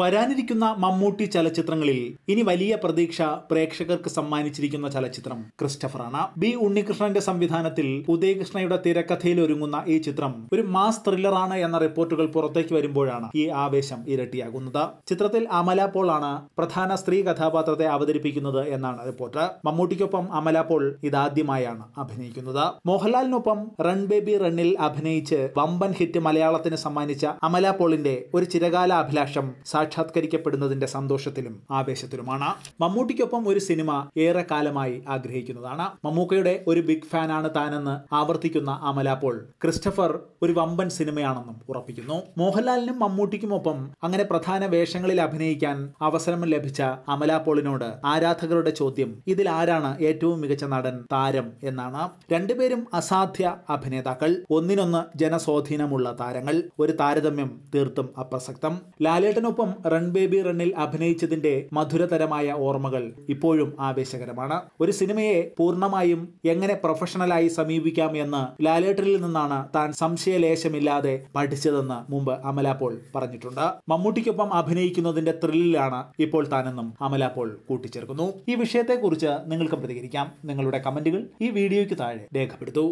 വരാനിരിക്കുന്ന മമ്മൂട്ടി ചലച്ചിത്രങ്ങളിൽ ഇനി വലിയ പ്രതീക്ഷ പ്രേക്ഷകർക്ക് സമ്മാനിച്ചിരിക്കുന്ന ചലച്ചിത്രം ക്രിസ്റ്റഫറാണ് ബി ഉണ്ണികൃഷ്ണന്റെ സംവിധാനത്തിൽ ഉദയകൃഷ്ണയുടെ തിരക്കഥയിൽ ഒരുങ്ങുന്ന ഈ ചിത്രം ഒരു മാസ് ത്രില്ലറാണ് എന്ന റിപ്പോർട്ടുകൾ പുറത്തേക്ക് വരുമ്പോഴാണ് ഈ ആവേശം ഇരട്ടിയാകുന്നത് ചിത്രത്തിൽ അമല പോളാണ് ആണ് പ്രധാന സ്ത്രീ കഥാപാത്രത്തെ അവതരിപ്പിക്കുന്നത് എന്നാണ് റിപ്പോർട്ട് മമ്മൂട്ടിക്കൊപ്പം അമല പോൾ ഇതാദ്യമായാണ് അഭിനയിക്കുന്നത് മോഹൻലാലിനൊപ്പം റൺ ബേബി റണ്ണിൽ അഭിനയിച്ച് വമ്പൻ ഹിറ്റ് മലയാളത്തിന് സമ്മാനിച്ച അമല പോളിന്റെ ഒരു ചിരകാല അഭിലാഷം സാക്ഷാത്കരിക്കപ്പെടുന്നതിന്റെ സന്തോഷത്തിലും ആവേശത്തിലുമാണ് മമ്മൂട്ടിക്കൊപ്പം ഒരു സിനിമ ഏറെ കാലമായി ആഗ്രഹിക്കുന്നതാണ് മമ്മൂക്കയുടെ ഒരു ബിഗ് ഫാനാണ് താനെന്ന് ആവർത്തിക്കുന്ന അമല പോൾ ക്രിസ്റ്റഫർ ഒരു വമ്പൻ സിനിമയാണെന്നും ഉറപ്പിക്കുന്നു മോഹൻലാലിനും മമ്മൂട്ടിക്കുമൊപ്പം അങ്ങനെ പ്രധാന വേഷങ്ങളിൽ അഭിനയിക്കാൻ അവസരം ലഭിച്ച അമല പോളിനോട് ആരാധകരുടെ ചോദ്യം ഇതിൽ ആരാണ് ഏറ്റവും മികച്ച നടൻ താരം എന്നാണ് രണ്ടുപേരും അസാധ്യ അഭിനേതാക്കൾ ഒന്നിനൊന്ന് ജനസ്വാധീനമുള്ള താരങ്ങൾ ഒരു താരതമ്യം തീർത്തും അപ്രസക്തം ലാലേട്ടനൊപ്പം ഒപ്പം റൺ ബേബി റണ്ണിൽ അഭിനയിച്ചതിന്റെ മധുരതരമായ ഓർമ്മകൾ ഇപ്പോഴും ആവേശകരമാണ് ഒരു സിനിമയെ പൂർണ്ണമായും എങ്ങനെ പ്രൊഫഷണലായി സമീപിക്കാം എന്ന് ലാലേട്ടറിൽ നിന്നാണ് താൻ സംശയലേശമില്ലാതെ പഠിച്ചതെന്ന് മുമ്പ് അമല പോൾ പറഞ്ഞിട്ടുണ്ട് മമ്മൂട്ടിക്കൊപ്പം അഭിനയിക്കുന്നതിന്റെ ത്രില്ലിലാണ് ഇപ്പോൾ താനെന്നും അമല പോൾ കൂട്ടിച്ചേർക്കുന്നു ഈ വിഷയത്തെക്കുറിച്ച് നിങ്ങൾക്ക് പ്രതികരിക്കാം നിങ്ങളുടെ കമന്റുകൾ ഈ വീഡിയോയ്ക്ക് താഴെ രേഖപ്പെടുത്തൂ